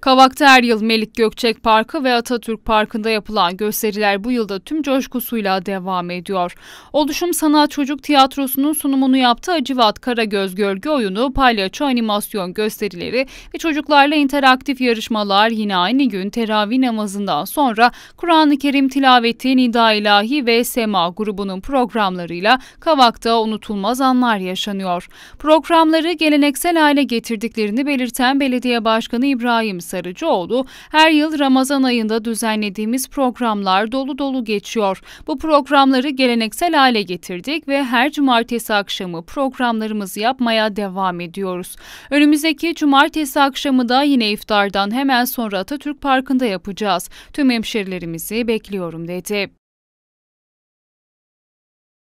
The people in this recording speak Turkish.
Kavak'ta her yıl Melik Gökçek Parkı ve Atatürk Parkı'nda yapılan gösteriler bu yılda tüm coşkusuyla devam ediyor. Oluşum Sanat Çocuk Tiyatrosu'nun sunumunu yaptığı Acıvat Karagöz Gölge oyunu, palyaço animasyon gösterileri ve çocuklarla interaktif yarışmalar yine aynı gün teravih namazından sonra Kur'an-ı Kerim tilaveti, Nida İlahi ve Sema grubunun programlarıyla Kavak'ta unutulmaz anlar yaşanıyor. Programları geleneksel hale getirdiklerini belirten Belediye Başkanı İbrahim Sarıcıoğlu, her yıl Ramazan ayında düzenlediğimiz programlar dolu dolu geçiyor. Bu programları geleneksel hale getirdik ve her cumartesi akşamı programlarımızı yapmaya devam ediyoruz. Önümüzdeki cumartesi akşamı da yine iftardan hemen sonra Atatürk Parkı'nda yapacağız. Tüm hemşerilerimizi bekliyorum dedi.